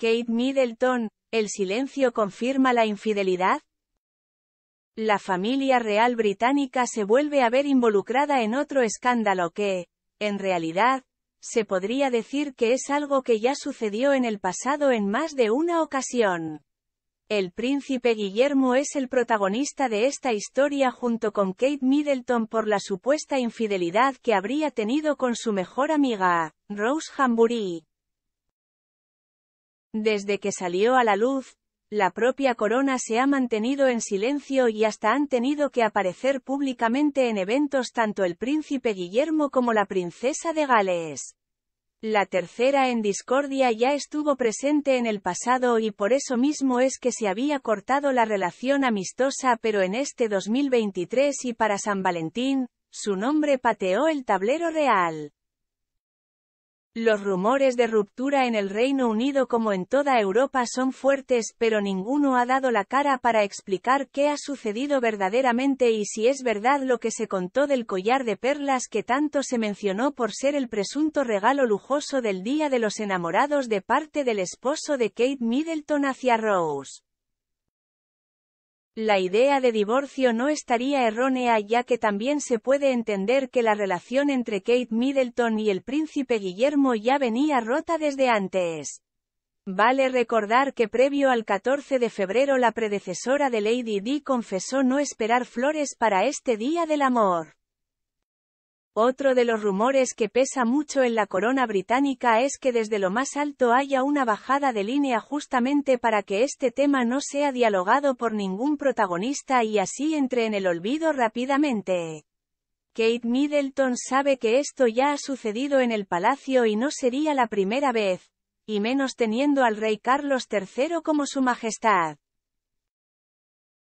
Kate Middleton, ¿el silencio confirma la infidelidad? La familia real británica se vuelve a ver involucrada en otro escándalo que, en realidad, se podría decir que es algo que ya sucedió en el pasado en más de una ocasión. El príncipe Guillermo es el protagonista de esta historia junto con Kate Middleton por la supuesta infidelidad que habría tenido con su mejor amiga, Rose Hambury. Desde que salió a la luz, la propia corona se ha mantenido en silencio y hasta han tenido que aparecer públicamente en eventos tanto el príncipe Guillermo como la princesa de Gales. La tercera en discordia ya estuvo presente en el pasado y por eso mismo es que se había cortado la relación amistosa pero en este 2023 y para San Valentín, su nombre pateó el tablero real. Los rumores de ruptura en el Reino Unido como en toda Europa son fuertes, pero ninguno ha dado la cara para explicar qué ha sucedido verdaderamente y si es verdad lo que se contó del collar de perlas que tanto se mencionó por ser el presunto regalo lujoso del Día de los Enamorados de parte del esposo de Kate Middleton hacia Rose. La idea de divorcio no estaría errónea ya que también se puede entender que la relación entre Kate Middleton y el príncipe Guillermo ya venía rota desde antes. Vale recordar que previo al 14 de febrero la predecesora de Lady Di confesó no esperar flores para este Día del Amor. Otro de los rumores que pesa mucho en la corona británica es que desde lo más alto haya una bajada de línea justamente para que este tema no sea dialogado por ningún protagonista y así entre en el olvido rápidamente. Kate Middleton sabe que esto ya ha sucedido en el palacio y no sería la primera vez, y menos teniendo al rey Carlos III como su majestad.